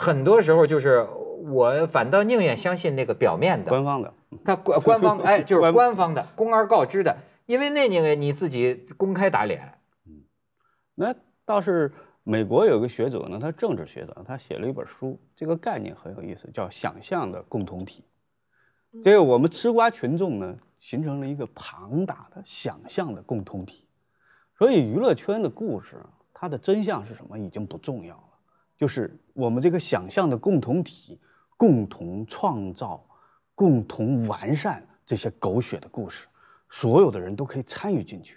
很多时候就是我反倒宁愿相信那个表面的官方的，他官官方 哎就是官方的公而告之的，因为那年你你自己公开打脸，嗯，那倒是美国有个学者呢，他政治学者，他写了一本书，这个概念很有意思，叫想象的共同体，所以我们吃瓜群众呢形成了一个庞大的想象的共同体，所以娱乐圈的故事它的真相是什么已经不重要了，就是。我们这个想象的共同体，共同创造、共同完善这些狗血的故事，所有的人都可以参与进去，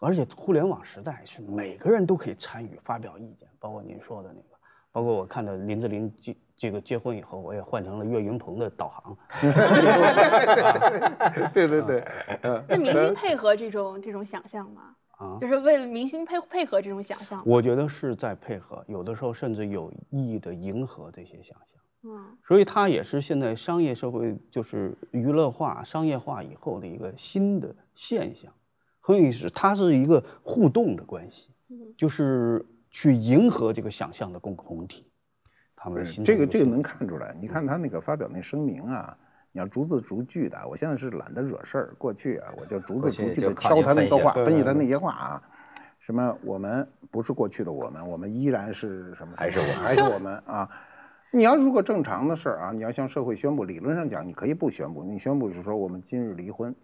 而且互联网时代是每个人都可以参与发表意见，包括您说的那个，包括我看到林志玲结这个结婚以后，我也换成了岳云鹏的导航。对对对，那明星配合这种这种想象吗？就是为了明星配配合这种想象，我觉得是在配合，有的时候甚至有意的迎合这些想象。嗯，所以它也是现在商业社会就是娱乐化、商业化以后的一个新的现象。所以是它是一个互动的关系，就是去迎合这个想象的共同体，他们的这个这个能看出来。你看他那个发表那声明啊。你要逐字逐句的，我现在是懒得惹事儿。过去啊，我就逐字逐句的敲他那个话，分析他那些话啊。什么，我们不是过去的我们，我们依然是什么？还是我，还是我们啊？你要如果正常的事儿啊，你要向社会宣布，理论上讲，你可以不宣布，你宣布就是说我们今日离婚，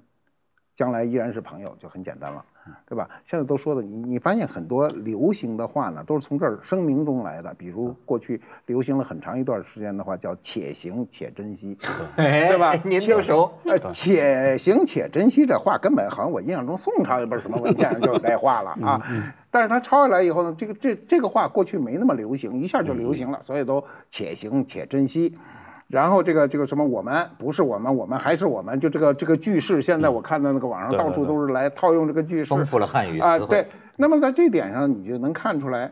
将来依然是朋友，就很简单了。对吧？现在都说的你，你发现很多流行的话呢，都是从这儿声明中来的。比如过去流行了很长一段时间的话，叫“且行且珍惜 ”，对吧？您就熟。呃，“且行且珍惜”这话根本好像我印象中宋朝也不是什么，我印象就是这话了啊。但是它抄下来以后呢，这个这这个话过去没那么流行，一下就流行了，所以都“且行且珍惜”。然后这个这个什么我们不是我们，我们还是我们，就这个这个句式。现在我看到那个网上到处都是来套用这个句式，丰富了汉语啊。对。那么在这点上，你就能看出来，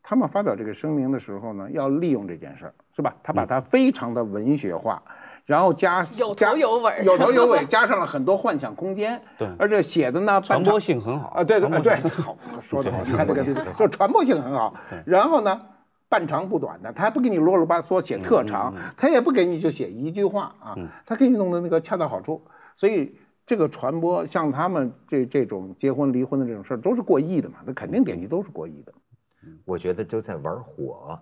他们发表这个声明的时候呢，要利用这件事儿，是吧？他把它非常的文学化，然后加有头有尾，有头有尾，加上了很多幻想空间。对。而且写的呢，传播性很好啊。对对对好说得好，你看这个对，就传播性很好。然后呢？半长不短的，他还不给你啰啰巴嗦写特长，他也不给你就写一句话啊，他给你弄得那个恰到好处。所以这个传播，像他们这这种结婚离婚的这种事儿，都是过亿的嘛，那肯定点击都是过亿的。我觉得都在玩火，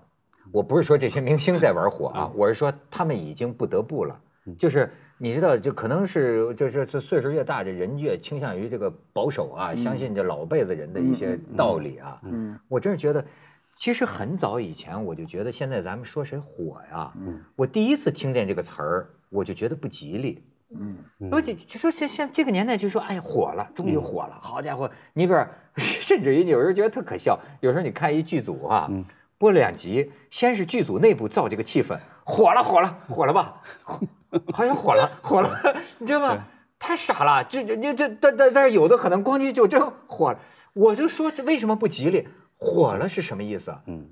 我不是说这些明星在玩火啊，我是说他们已经不得不了。就是你知道，就可能是就是这岁数越大，这人越倾向于这个保守啊，相信这老辈子人的一些道理啊。嗯，我真是觉得。其实很早以前我就觉得，现在咱们说谁火呀？嗯，我第一次听见这个词儿，我就觉得不吉利。嗯，而且就说现现这个年代，就说哎呀火了，终于火了，好家伙！你比如，甚至于有人觉得特可笑。有时候你看一剧组哈，播两集，先是剧组内部造这个气氛，火了火了火了吧？好像火了火了，你知道吗？太傻了！就这这但但但是有的可能光剧就真火了。我就说这为什么不吉利？火了是什么意思？嗯，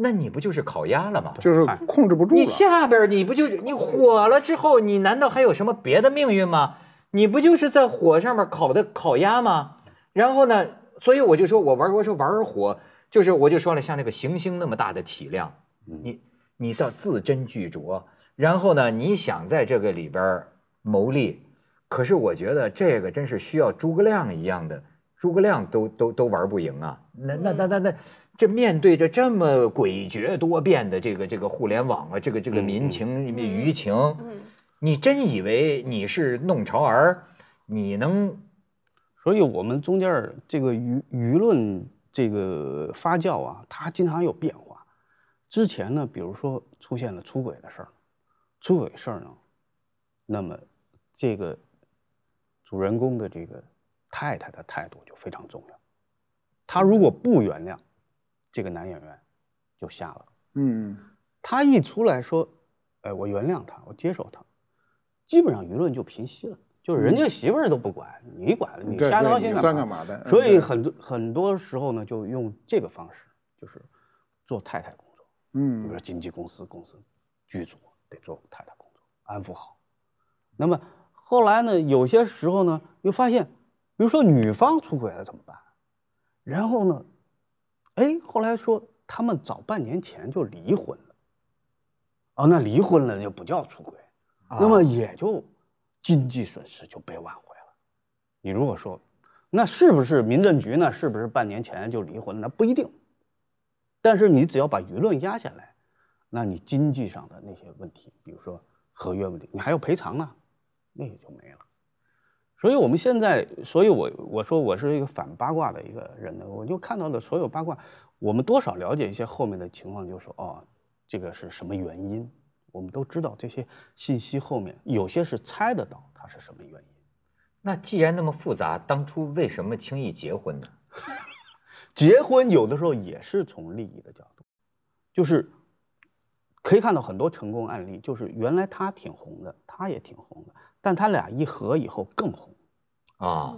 那你不就是烤鸭了吗？就是控制不住了。你下边你不就是你火了之后，你难道还有什么别的命运吗？你不就是在火上面烤的烤鸭吗？然后呢，所以我就说我玩我说玩火，就是我就说了，像那个行星那么大的体量，你你到字斟句酌，然后呢，你想在这个里边谋利，可是我觉得这个真是需要诸葛亮一样的。诸葛亮都都都玩不赢啊！那那那那那，这面对着这么诡谲多变的这个这个互联网啊，这个这个民情什么舆情，你真以为你是弄潮儿？你能？所以我们中间这个舆舆论这个发酵啊，它经常有变化。之前呢，比如说出现了出轨的事儿，出轨事儿呢，那么这个主人公的这个。太太的态度就非常重要，他如果不原谅，这个男演员就瞎了。嗯，他一出来说，哎，我原谅他，我接受他，基本上舆论就平息了。就是人家媳妇儿都不管，你管你瞎操心干的？所以很多很多时候呢，就用这个方式，就是做太太工作。嗯，比如说经纪公司、公司、剧组得做太太工作，安抚好。那么后来呢，有些时候呢，又发现。比如说女方出轨了怎么办？然后呢？哎，后来说他们早半年前就离婚了。哦，那离婚了就不叫出轨，那么也就经济损失就被挽回了。你如果说，那是不是民政局呢？是不是半年前就离婚了？那不一定。但是你只要把舆论压下来，那你经济上的那些问题，比如说合约问题，你还要赔偿呢，那也就没了。所以我们现在，所以我我说我是一个反八卦的一个人呢，我就看到的所有八卦，我们多少了解一些后面的情况，就说哦，这个是什么原因？我们都知道这些信息后面有些是猜得到它是什么原因。那既然那么复杂，当初为什么轻易结婚呢？结婚有的时候也是从利益的角度，就是可以看到很多成功案例，就是原来他挺红的，他也挺红的。但他俩一合以后更红，啊，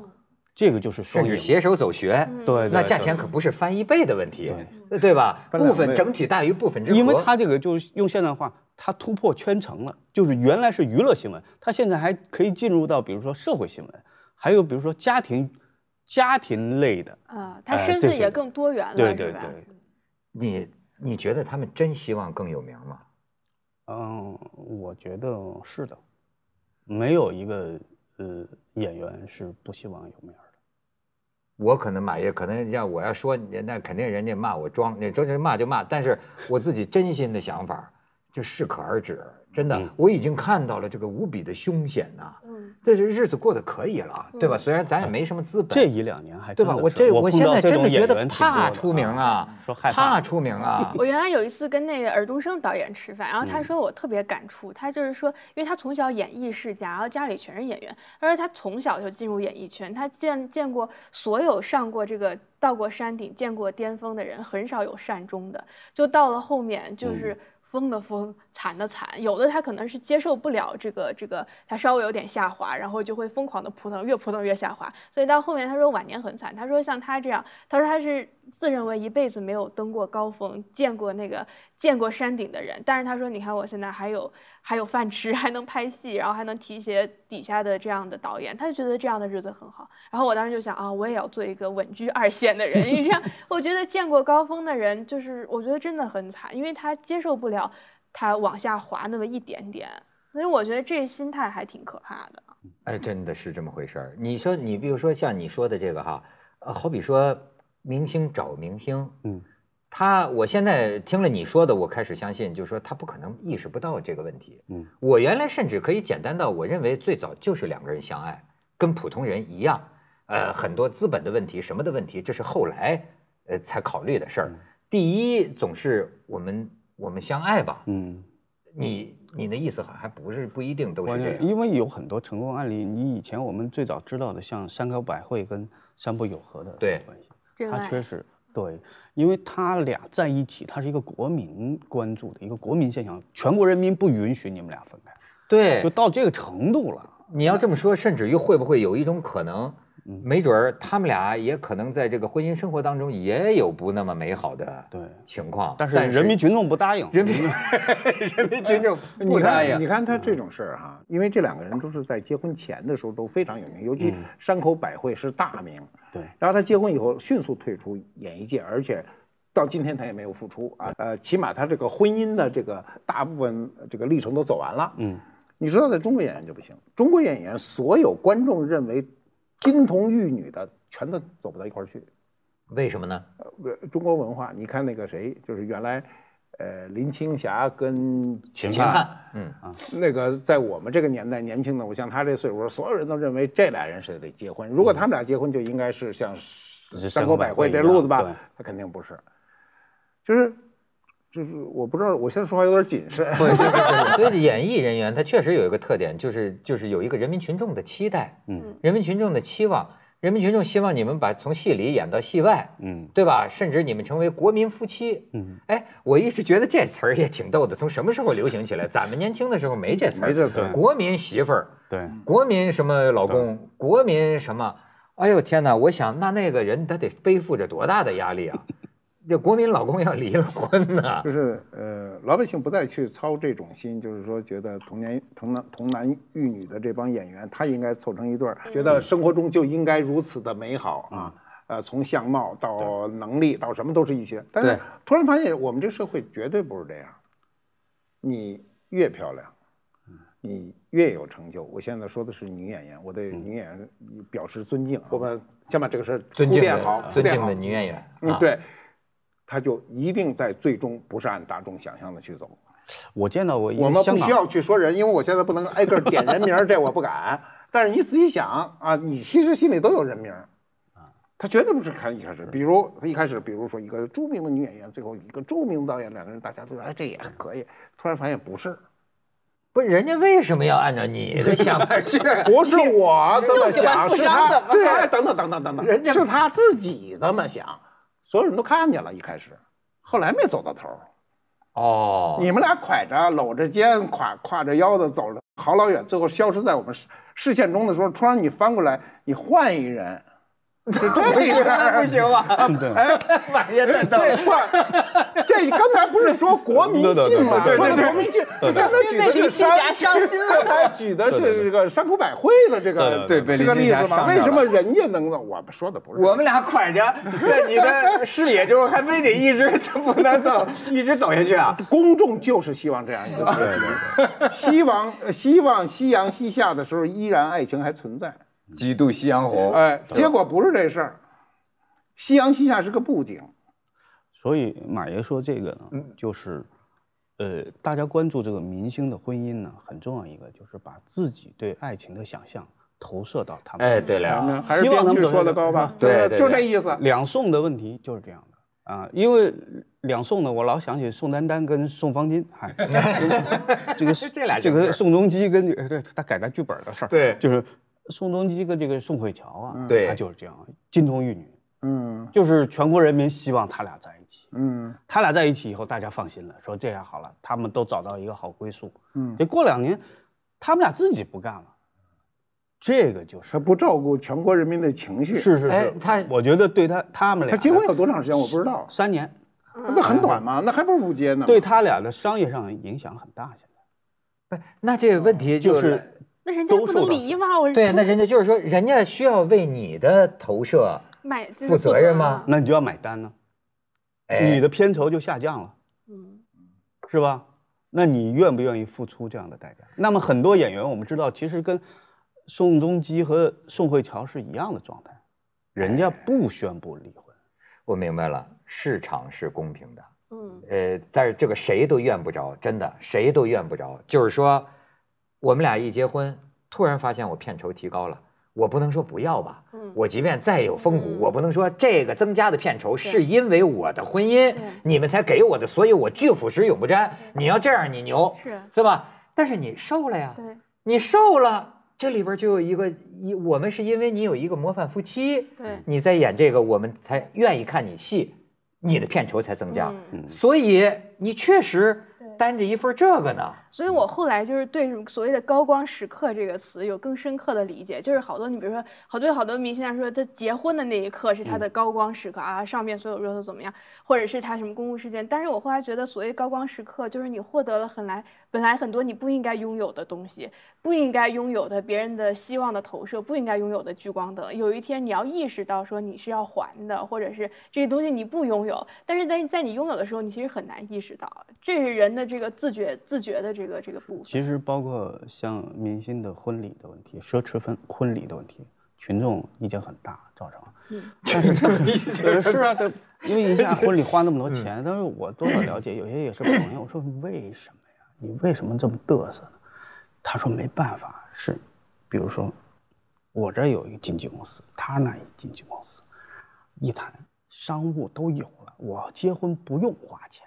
这个就是属甚至携手走穴，对，那价钱可不是翻一倍的问题，对对吧？部分整体大于部分之和。因为他这个就是用现代化，他突破圈层了，就是原来是娱乐新闻，他现在还可以进入到比如说社会新闻，还有比如说家庭，家庭类的啊，他身份也更多元了，对对对。你你觉得他们真希望更有名吗？嗯，我觉得是的。没有一个呃演员是不希望有面的，我可能马爷可能要我要说，那肯定人家骂我装，那真是骂就骂，但是我自己真心的想法就适可而止。真的，我已经看到了这个无比的凶险呐。嗯，但是日子过得可以了，对吧？虽然咱也没什么资本。这一两年还对吧？我这我现在真的觉得怕出名啊，说害怕出名啊。我原来有一次跟那个尔冬升导演吃饭，然后他说我特别感触，他就是说，因为他从小演艺世家，然后家里全是演员，他说他从小就进入演艺圈，他见见过所有上过这个到过山顶、见过巅峰的人，很少有善终的，就到了后面就是。疯的疯，惨的惨，有的他可能是接受不了这个这个，他稍微有点下滑，然后就会疯狂的扑腾，越扑腾越下滑，所以到后面他说晚年很惨。他说像他这样，他说他是自认为一辈子没有登过高峰，见过那个见过山顶的人，但是他说你看我现在还有。还有饭吃，还能拍戏，然后还能提携底下的这样的导演，他就觉得这样的日子很好。然后我当时就想啊，我也要做一个稳居二线的人。你这样，我觉得见过高峰的人，就是我觉得真的很惨，因为他接受不了他往下滑那么一点点。所以我觉得这心态还挺可怕的。哎，真的是这么回事儿。你说，你比如说像你说的这个哈，呃，好比说明星找明星，嗯。他，我现在听了你说的，我开始相信，就是说他不可能意识不到这个问题。嗯，我原来甚至可以简单到，我认为最早就是两个人相爱，跟普通人一样。呃，很多资本的问题、什么的问题，这是后来呃才考虑的事儿。第一，总是我们我们相爱吧。嗯，你你的意思还还不是不一定都是这样，因为有很多成功案例。你以前我们最早知道的，像山口百惠跟三浦友和的对关系，他确实。对，因为他俩在一起，他是一个国民关注的一个国民现象，全国人民不允许你们俩分开，对，就到这个程度了。你要这么说，甚至于会不会有一种可能？没准儿他们俩也可能在这个婚姻生活当中也有不那么美好的对情况，但是人民群众不答应，人民 人民群众 不答应。你看，你看他这种事儿哈，因为这两个人都是在结婚前的时候都非常有名，尤其山口百惠是大名，对。然后他结婚以后迅速退出演艺界，而且到今天他也没有复出啊。呃，起码他这个婚姻的这个大部分这个历程都走完了。嗯，你道在中国演员就不行，中国演员所有观众认为。金童玉女的全都走不到一块儿去，为什么呢？呃，中国文化，你看那个谁，就是原来，呃，林青霞跟秦汉，嗯啊，那个在我们这个年代年轻的，我像他这岁数，所有人都认为这俩人是得结婚。如果他们俩结婚，就应该是像《三国百惠这路子吧？他肯定不是，就是。就是我不知道，我现在说话有点谨慎。对，所以演艺人员他确实有一个特点，就是就是有一个人民群众的期待，嗯，人民群众的期望，人民群众希望你们把从戏里演到戏外，嗯，对吧？甚至你们成为国民夫妻，嗯，哎，我一直觉得这词儿也挺逗的，从什么时候流行起来？咱们年轻的时候没这词儿，没这词儿，国民媳妇儿，对，国民什么老公，国民什么，哎呦天哪，我想那那个人他得背负着多大的压力啊！这国民老公要离了婚呢，就是呃，老百姓不再去操这种心，就是说觉得童年童男童男育女的这帮演员，他应该凑成一对儿，觉得生活中就应该如此的美好啊，呃，从相貌到能力到什么都是一些，但是突然发现我们这社会绝对不是这样，你越漂亮，你越有成就。我现在说的是女演员，我对女演员表示尊敬啊，我们先把这个事儿尊敬好，尊敬的女演员，嗯，对。他就一定在最终不是按大众想象的去走。我见到些。我们不需要去说人，因为我现在不能挨个点人名这我不敢。但是你仔细想啊，你其实心里都有人名他绝对不是看一开始，比如他一开始，比如说一个著名的女演员，最后一个著名的导演，两个人，大家都哎这也可以，突然发现不是，不是人家为什么要按照你的想法？去？不是我这么想，是他对，等等等等等等，人家是他自己这么想。所有人都看见了，一开始，后来没走到头哦，你们俩挎着、搂着肩、挎挎着腰子走了好老远，最后消失在我们视视线中的时候，突然你翻过来，你换一人。这这一点不行吧？吗？哎，这块，这刚才不是说国民性吗？说国民信，刚才举的是山，刚才举的是这个《山口百惠》的这个，这个例子嘛。为什么人家能走？我们说的不是我们俩款着，那你的视野就是还非得一直不能走，一直走下去啊？公众就是希望这样一个结局，希望希望夕阳西下的时候，依然爱情还存在。几度夕阳红？哎，结果不是这事儿。夕阳西下是个布景，所以马爷说这个呢，就是，呃，大家关注这个明星的婚姻呢，很重要一个就是把自己对爱情的想象投射到他们。哎，对了，还是编剧说的高吧？对，就这意思。两宋的问题就是这样的啊，因为两宋呢，我老想起宋丹丹跟宋方金，哎，这个这俩，这个宋仲基跟哎，对他改的剧本的事儿，对，就是。宋仲基跟这个宋慧乔啊，他就是这样金童玉女，嗯，就是全国人民希望他俩在一起，嗯，他俩在一起以后，大家放心了，说这下好了，他们都找到一个好归宿，嗯，这过两年，他们俩自己不干了，这个就是他不照顾全国人民的情绪，是是是，他，我觉得对他他们俩，他结婚有多长时间我不知道，三年，那很短嘛，那还不是不结呢？对他俩的商业上影响很大，现在，哎，那这个问题就是。那人家能离吗？对那人家就是说，人家需要为你的投射负责任吗？那你就要买单呢，哎，你的片酬就下降了，嗯，是吧？那你愿不愿意付出这样的代价？那么很多演员，我们知道，其实跟宋仲基和宋慧乔是一样的状态，人家不宣布离婚，我明白了，市场是公平的，嗯，呃，但是这个谁都怨不着，真的谁都怨不着，就是说。我们俩一结婚，突然发现我片酬提高了，我不能说不要吧。我即便再有风骨，我不能说这个增加的片酬是因为我的婚姻，你们才给我的，所以我拒腐蚀永不沾。你要这样，你牛是是吧？但是你瘦了呀，你瘦了，这里边就有一个一，我们是因为你有一个模范夫妻，你在演这个，我们才愿意看你戏，你的片酬才增加，所以你确实担着一份这个呢。所以我后来就是对所谓的“高光时刻”这个词有更深刻的理解，就是好多你比如说，好多好多明星来说，他结婚的那一刻是他的高光时刻啊，上面所有热搜怎么样，或者是他什么公共事件。但是我后来觉得，所谓高光时刻，就是你获得了很来本来很多你不应该拥有的东西，不应该拥有的别人的希望的投射，不应该拥有的聚光灯。有一天你要意识到，说你是要还的，或者是这些东西你不拥有，但是在在你拥有的时候，你其实很难意识到，这是人的这个自觉自觉的这。这个这个部分，其实包括像明星的婚礼的问题，奢侈婚婚礼的问题，群众意见很大，造成。嗯，但是 是啊，对，因为一下婚礼花那么多钱，但是我多少了解，有些也是朋友，我说为什么呀？你为什么这么嘚瑟呢？他说没办法，是，比如说，我这有一个经纪公司，他那一个经纪公司，一谈商务都有了，我结婚不用花钱。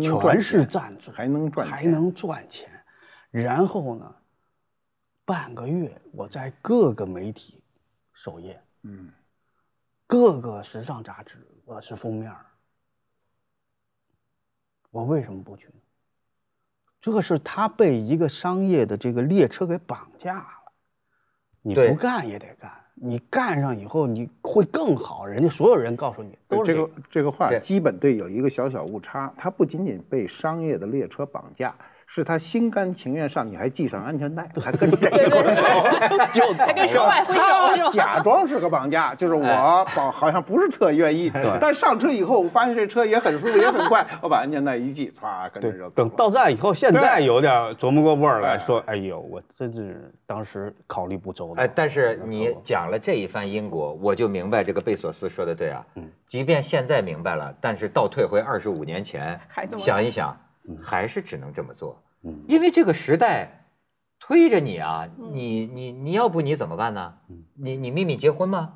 全是赞助，还能赚钱，还能赚钱，然后呢？半个月我在各个媒体首页，嗯，各个时尚杂志我是封面。我为什么不去？这是他被一个商业的这个列车给绑架了，你不干也得干。你干上以后，你会更好。人家所有人告诉你，都是这个这个话，基本对，有一个小小误差。它不仅仅被商业的列车绑架。是他心甘情愿上，你还系上安全带，还跟着我走，就还跟受外者一假装是个绑架，就是我绑，好像不是特愿意，但上车以后我发现这车也很舒服，也很 快，我把安全带一系，歘跟着就走。等到站以后，现在有点琢磨过味儿说：“哎呦，我真是当时考虑不周。”哎，但是你讲了这一番因果，我就明白这个贝索斯说的对啊。嗯，即便现在明白了，但是倒退回二十五年前，想一想。还是只能这么做，嗯，因为这个时代推着你啊，你你你要不你怎么办呢？你你秘密结婚吗？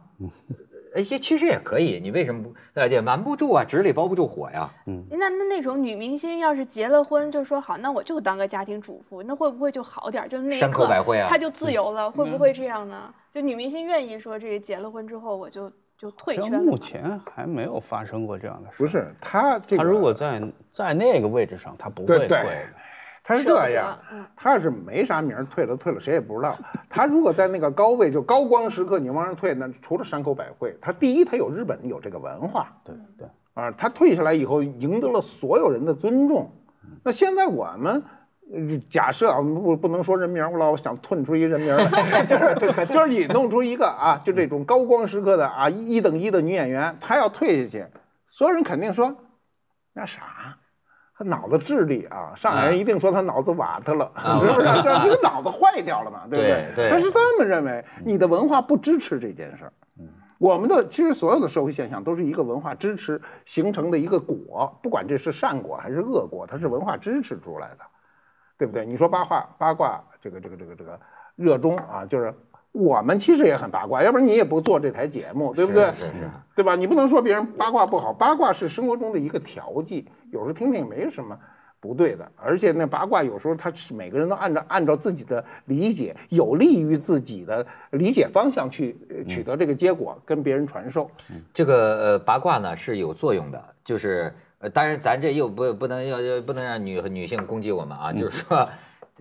哎也其实也可以，你为什么不？呃也瞒不住啊，纸里包不住火呀。嗯，那那那种女明星要是结了婚就说好，那我就当个家庭主妇，那会不会就好点？就那山口惠啊，她就自由了，会不会这样呢？就女明星愿意说这个结了婚之后我就。就退。目前还没有发生过这样的事。不是他，这他如果在在那个位置上，他不会退。他是这样，他要是没啥名，退了退了，谁也不知道。他如果在那个高位，就高光时刻，你往上退，那除了山口百惠，他第一，他有日本有这个文化。对对，啊，他退下来以后赢得了所有人的尊重。那现在我们。假设啊，我不能说人名儿老想吐出一人名儿，就是就是你弄出一个啊，就这种高光时刻的啊一等一的女演员，她要退下去，所有人肯定说那啥，她脑子智力啊，上海人一定说她脑子瓦特了，是 不是？就这个脑子坏掉了嘛，对不对？他是这么认为，你的文化不支持这件事儿。我们的其实所有的社会现象都是一个文化支持形成的一个果，不管这是善果还是恶果，它是文化支持出来的。对不对？你说八卦八卦，这个这个这个这个热衷啊，就是我们其实也很八卦，要不然你也不做这台节目，对不对？是是，对吧？你不能说别人八卦不好，八卦是生活中的一个调剂，有时候听听也没什么不对的。而且那八卦有时候它是每个人都按照按照自己的理解，有利于自己的理解方向去取得这个结果，跟别人传授。这个八卦呢是有作用的，就是。呃，当然，咱这又不不能要要不能让女女性攻击我们啊，就是说，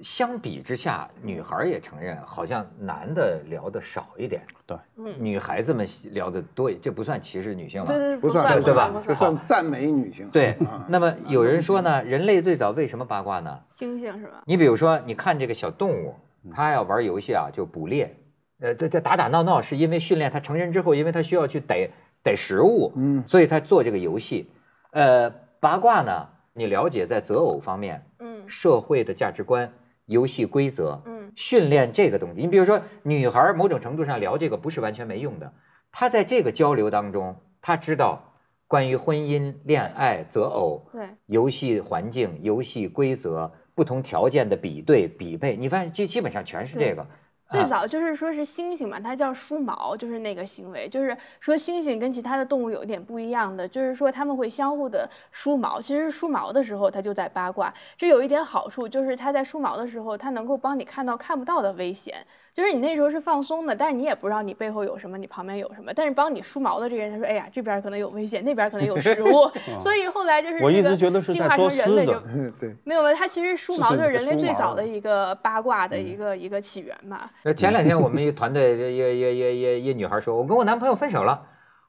相比之下，女孩也承认，好像男的聊的少一点，对，女孩子们聊得多，这不算歧视女性吧？不算对吧？这算赞美女性。对。那么有人说呢，人类最早为什么八卦呢？猩猩是吧？你比如说，你看这个小动物，它要玩游戏啊，就捕猎，呃，这这打打闹闹是因为训练它成人之后，因为它需要去逮逮食物，嗯，所以它做这个游戏。呃，八卦呢？你了解在择偶方面，嗯，社会的价值观、游戏规则，嗯，训练这个东西。你比如说，女孩某种程度上聊这个不是完全没用的。她在这个交流当中，她知道关于婚姻、恋爱、择偶、对游戏环境、游戏规则、不同条件的比对、比配。你发现基基本上全是这个。最早就是说是猩猩嘛，它叫梳毛，就是那个行为，就是说猩猩跟其他的动物有点不一样的，就是说他们会相互的梳毛。其实梳毛的时候，它就在八卦。这有一点好处，就是它在梳毛的时候，它能够帮你看到看不到的危险。就是你那时候是放松的，但是你也不知道你背后有什么，你旁边有什么。但是帮你梳毛的这个人，他说：“哎呀，这边可能有危险，那边可能有 食物。”所以后来就是我一直觉得是在做狮子，对，没有了。他其实梳毛就是人类最早的一个八卦的一个一个起源吧。那前两天我们一个团队一个一也一女孩说：“我跟我男朋友分手了。”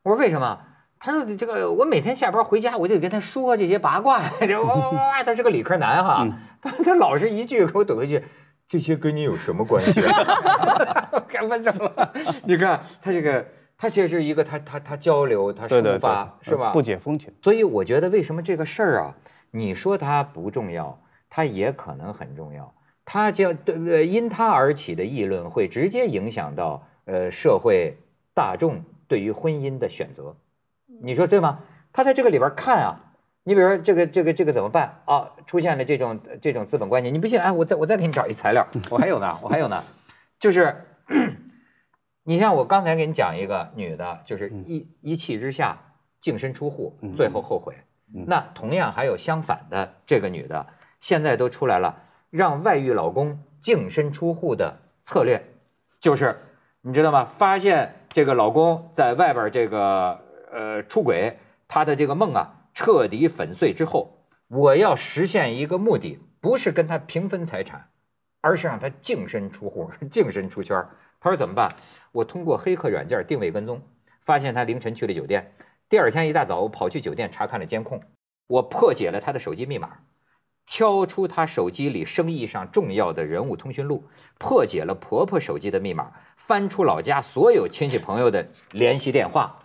我说：“为什么？”他说：“这个我每天下班回家，我就跟他说这些八卦。哇哇哇！他是个理科男哈，他 他老是一句给我怼回去。”这些跟你有什么关系？该分手了。你看他这个，他其实是一个他他他交流，他抒发是吧？不解风情。所以我觉得为什么这个事儿啊，你说它不重要，它也可能很重要。它就对因它而起的议论会直接影响到呃社会大众对于婚姻的选择，你说对吗？他在这个里边看啊。你比如说这个这个这个怎么办啊？出现了这种这种资本关系，你不信？哎，我再我再给你找一材料，我还有呢，我还有呢，就是，你像我刚才给你讲一个女的，就是一一气之下净身出户，最后后悔。那同样还有相反的这个女的，现在都出来了，让外遇老公净身出户的策略，就是你知道吗？发现这个老公在外边这个呃出轨，她的这个梦啊。彻底粉碎之后，我要实现一个目的，不是跟他平分财产，而是让他净身出户、净身出圈。他说怎么办？我通过黑客软件定位跟踪，发现他凌晨去了酒店。第二天一大早，我跑去酒店查看了监控。我破解了他的手机密码，挑出他手机里生意上重要的人物通讯录，破解了婆婆手机的密码，翻出老家所有亲戚朋友的联系电话，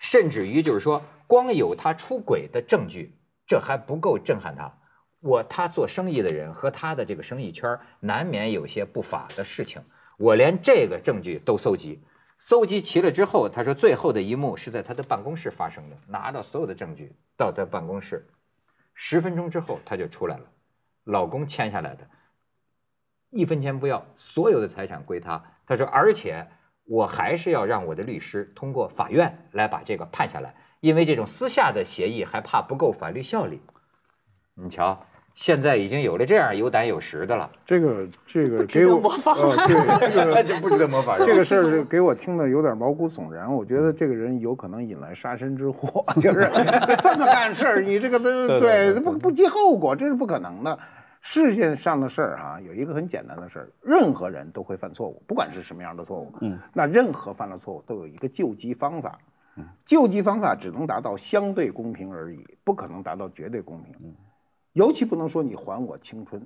甚至于就是说。光有他出轨的证据，这还不够震撼他。我他做生意的人和他的这个生意圈难免有些不法的事情。我连这个证据都搜集，搜集齐了之后，他说最后的一幕是在他的办公室发生的。拿到所有的证据，到他办公室，十分钟之后他就出来了。老公签下来的，一分钱不要，所有的财产归他。他说，而且我还是要让我的律师通过法院来把这个判下来。因为这种私下的协议还怕不够法律效力？你瞧，现在已经有了这样有胆有识的了。这个这个，给我模仿。对，这个就 不值得模仿。这个事儿给我听的有点毛骨悚然。我觉得这个人有可能引来杀身之祸，就是这么干事儿。你这个都对，不不计后果，这是不可能的。世界上的事儿哈，有一个很简单的事儿，任何人都会犯错误，不管是什么样的错误。嗯，那任何犯了错误都有一个救济方法。救济方法只能达到相对公平而已，不可能达到绝对公平。尤其不能说你还我青春。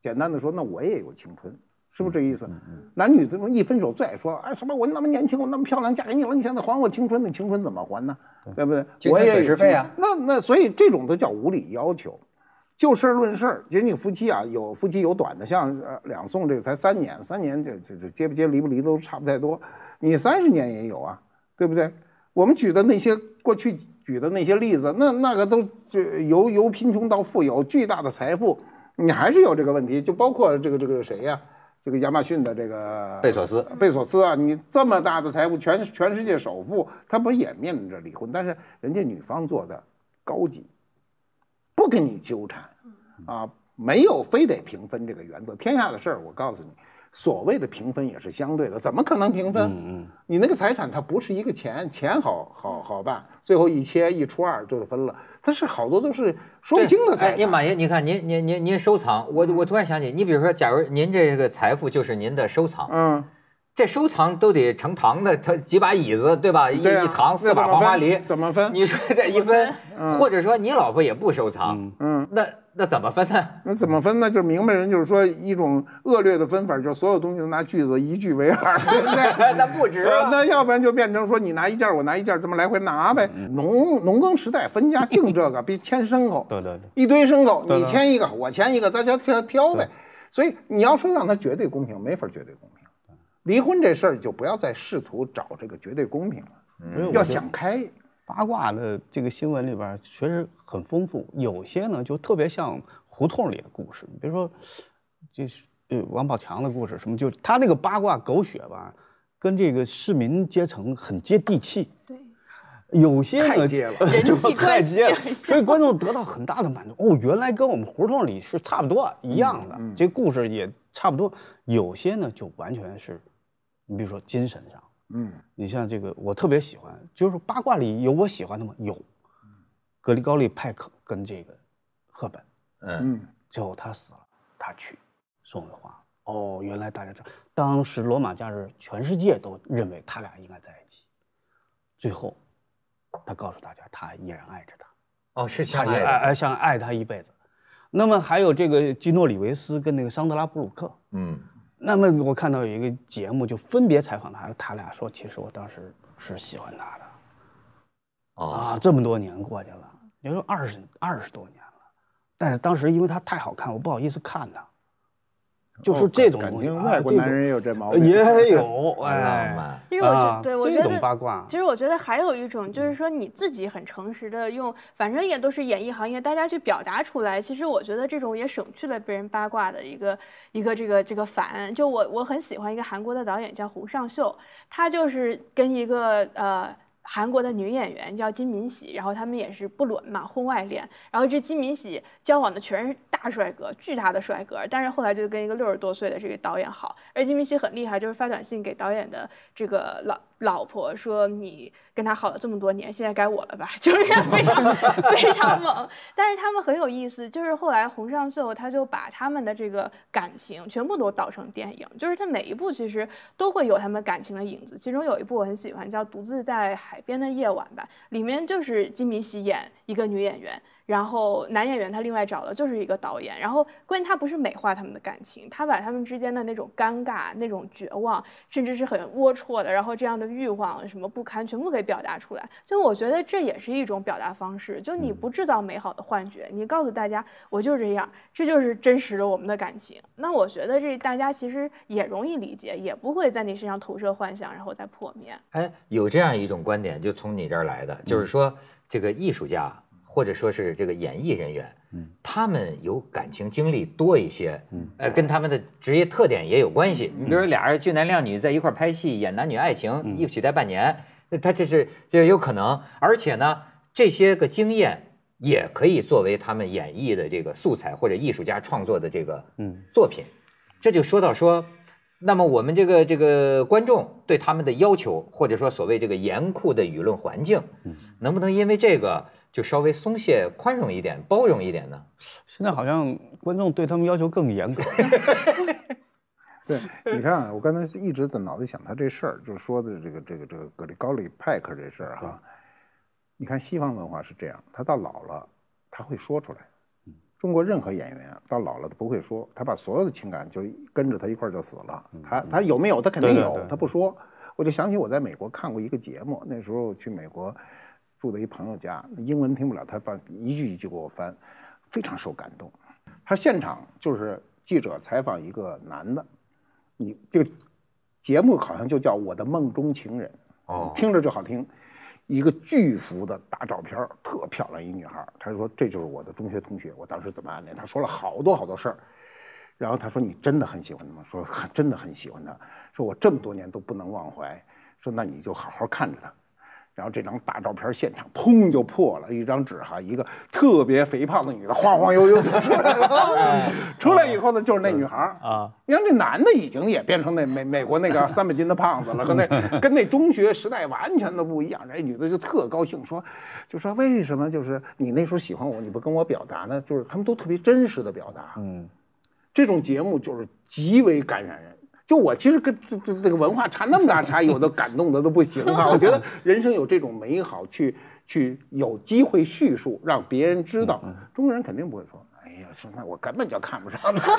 简单的说，那我也有青春，是不是这意思？男女这么一分手最爱说啊什么我那么年轻，我那么漂亮，嫁给你了，你现在还我青春，那青春怎么还呢？对不对？我也是费啊。那那所以这种都叫无理要求。就事论事儿，仅仅夫妻啊，有夫妻有短的，像两宋这个才三年，三年这这这结不结离不离都差不太多。你三十年也有啊，对不对？我们举的那些过去举的那些例子，那那个都就由由贫穷到富有，巨大的财富，你还是有这个问题。就包括这个这个谁呀，这个亚马逊的这个贝索斯，贝索斯啊，你这么大的财富，全全世界首富，他不也面临着离婚？但是人家女方做的高级，不跟你纠缠啊，没有非得平分这个原则。天下的事儿，我告诉你。所谓的平分也是相对的，怎么可能平分？你那个财产它不是一个钱，钱好好好办，最后一切一出二就分了。它是好多都是说不清的财产。马爷，您看您您您您收藏，我我突然想起，你比如说，假如您这个财富就是您的收藏，嗯，这收藏都得成堂的，它几把椅子对吧？一一堂四把黄花梨怎么分？你说这一分，嗯，或者说你老婆也不收藏，嗯，那。那怎么分呢？那怎么分呢？就是明白人，就是说一种恶劣的分法，就是所有东西都拿句子，一句为二，对不对？那不值。那要不然就变成说，你拿一件，我拿一件，这么来回拿呗。农农耕时代分家净这个，比牵牲口。对对对。一堆牲口，你牵一个，我牵一个，大家挑样呗。所以你要说让他绝对公平，没法绝对公平。离婚这事儿就不要再试图找这个绝对公平了。嗯。要想开。八卦的这个新闻里边确实很丰富，有些呢就特别像胡同里的故事，比如说，这是呃王宝强的故事，什么就他那个八卦狗血吧，跟这个市民阶层很接地气。对，有些太接了，太接，所以观众得到很大的满足。哦，原来跟我们胡同里是差不多一样的，这故事也差不多。有些呢就完全是，你比如说精神上。嗯，你像这个，我特别喜欢，就是八卦里有我喜欢的吗？有，格里高利派克跟这个，赫本，嗯，最后他死了，他去送的花。哦，原来大家知道，当时罗马假日，全世界都认为他俩应该在一起，最后，他告诉大家他依然爱着他。哦，是下爱，爱想爱他一辈子。那么还有这个基诺·里维斯跟那个桑德拉·布鲁克，嗯。那么我看到有一个节目，就分别采访他，他俩说，其实我当时是喜欢他的，啊，这么多年过去了，也就二十二十多年了，但是当时因为他太好看，我不好意思看他。就是这种东西，外国男人有这毛病，也有。哎，其实我觉对我觉得，其实我觉得还有一种，就是说你自己很诚实的用，反正也都是演艺行业，大家去表达出来。其实我觉得这种也省去了被人八卦的一个一个这个这个烦。就我我很喜欢一个韩国的导演叫胡尚秀，他就是跟一个呃。韩国的女演员叫金敏喜，然后他们也是不伦嘛，婚外恋。然后这金敏喜交往的全是大帅哥，巨大的帅哥。但是后来就跟一个六十多岁的这个导演好，而金敏喜很厉害，就是发短信给导演的这个老。老婆说：“你跟他好了这么多年，现在该我了吧？” 就是非常非常 猛。但是他们很有意思，就是后来洪尚秀他就把他们的这个感情全部都导成电影，就是他每一部其实都会有他们感情的影子。其中有一部我很喜欢，叫《独自在海边的夜晚》吧，里面就是金敏喜演一个女演员。然后男演员他另外找的就是一个导演，然后关键他不是美化他们的感情，他把他们之间的那种尴尬、那种绝望，甚至是很龌龊的，然后这样的欲望什么不堪，全部给表达出来。就我觉得这也是一种表达方式，就你不制造美好的幻觉，你告诉大家我就这样，这就是真实的我们的感情。那我觉得这大家其实也容易理解，也不会在你身上投射幻想，然后再破灭。哎，有这样一种观点，就从你这儿来的，就是说这个艺术家。或者说是这个演艺人员，嗯，他们有感情经历多一些，嗯，呃，跟他们的职业特点也有关系。你比如说，俩人俊男靓女在一块拍戏，演男女爱情，一起待半年，那他这是这有可能。而且呢，这些个经验也可以作为他们演绎的这个素材，或者艺术家创作的这个嗯作品。这就说到说，那么我们这个这个观众对他们的要求，或者说所谓这个严酷的舆论环境，嗯，能不能因为这个？就稍微松懈、宽容一点、包容一点呢？现在好像观众对他们要求更严格。对，你看，我刚才一直在脑子里想他这事儿，就说的这个这个这个格里高里派克这事儿哈。你看西方文化是这样，他到老了他会说出来。中国任何演员到老了他不会说，他把所有的情感就跟着他一块儿就死了。他他有没有？他肯定有，他不说。我就想起我在美国看过一个节目，那时候去美国。住在一朋友家，英文听不了，他把一句一句给我翻，非常受感动。他现场就是记者采访一个男的，你这个节目好像就叫《我的梦中情人》，哦，听着就好听。一个巨幅的大照片特漂亮，一女孩。他说这就是我的中学同学，我当时怎么暗恋，他说了好多好多事儿。然后他说你真的很喜欢他吗？说真的很喜欢他，说我这么多年都不能忘怀。说那你就好好看着他。然后这张大照片现场砰就破了一张纸哈，一个特别肥胖的女的晃晃悠悠出来了。出来以后呢，就是那女孩啊，你看这男的已经也变成那美美国那个三百斤的胖子了，跟那 跟那中学时代完全都不一样。这女的就特高兴说，就说为什么就是你那时候喜欢我，你不跟我表达呢？就是他们都特别真实的表达。嗯，这种节目就是极为感染人。就我其实跟这这这个文化差那么大 差，有的感动的都不行哈。我觉得 人生有这种美好，去去有机会叙述，让别人知道。中国人肯定不会说，哎呀，那我根本就看不上，他，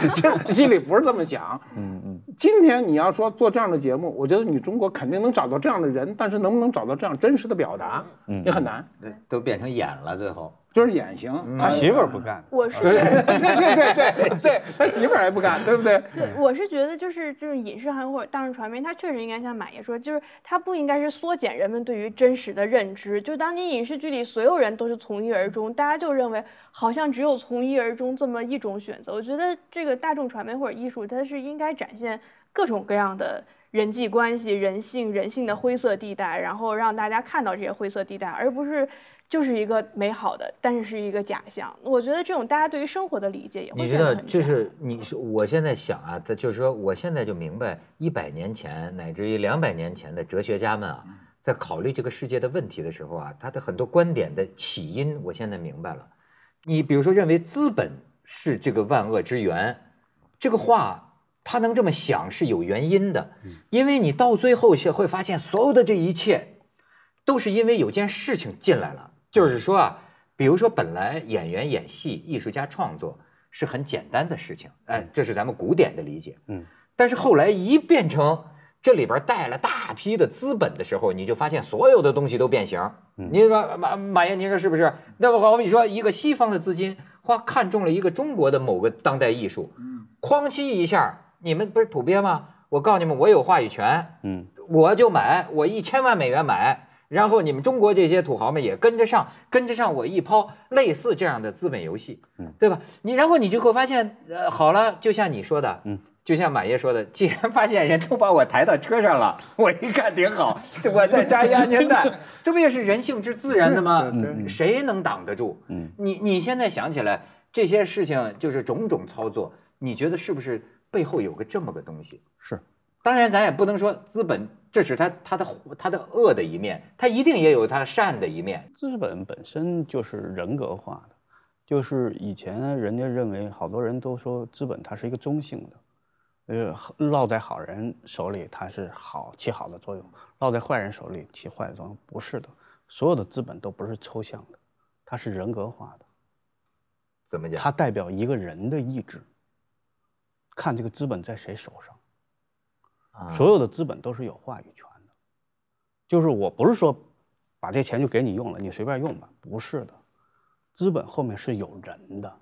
心里不是这么想。嗯嗯，今天你要说做这样的节目，我觉得你中国肯定能找到这样的人，但是能不能找到这样真实的表达，也很难。对，都变成演了，最后。就是演行，他媳妇儿不干。我是对对对对对，他媳妇儿还不干，对不对？对，我是觉得就是就是影视行业或者大众传媒，它确实应该像马爷说，就是它不应该是缩减人们对于真实的认知。就当你影视剧里所有人都是从一而终，大家就认为好像只有从一而终这么一种选择。我觉得这个大众传媒或者艺术，它是应该展现各种各样的人际关系、人性、人性的灰色地带，然后让大家看到这些灰色地带，而不是。就是一个美好的，但是是一个假象。我觉得这种大家对于生活的理解也会你觉得就是你，我现在想啊，就是说我现在就明白一百年前乃至于两百年前的哲学家们啊，在考虑这个世界的问题的时候啊，他的很多观点的起因，我现在明白了。你比如说，认为资本是这个万恶之源，这个话他能这么想是有原因的，因为你到最后会发现，所有的这一切都是因为有件事情进来了。就是说啊，比如说，本来演员演戏、艺术家创作是很简单的事情，哎，这是咱们古典的理解，嗯。但是后来一变成这里边带了大批的资本的时候，你就发现所有的东西都变形。您马马马爷，您说是不是？那么我比说，一个西方的资金花看中了一个中国的某个当代艺术，嗯，哐叽一下，你们不是土鳖吗？我告诉你们，我有话语权，嗯，我就买，我一千万美元买。然后你们中国这些土豪们也跟着上，跟着上，我一抛类似这样的资本游戏，嗯，对吧？你然后你就会发现，呃，好了，就像你说的，嗯，就像满爷说的，既然发现人都把我抬到车上了，我一看挺好，我在扎一安全带，这不也是人性之自然的吗？谁能挡得住？嗯，你你现在想起来这些事情，就是种种操作，你觉得是不是背后有个这么个东西？是，当然咱也不能说资本。这是他他的他的恶的一面，他一定也有他善的一面。资本本身就是人格化的，就是以前人家认为好多人都说资本它是一个中性的，呃，落在好人手里它是好起好的作用，落在坏人手里起坏的作用，不是的。所有的资本都不是抽象的，它是人格化的。怎么讲？它代表一个人的意志，看这个资本在谁手上。所有的资本都是有话语权的，就是我不是说，把这钱就给你用了，你随便用吧，不是的，资本后面是有人的。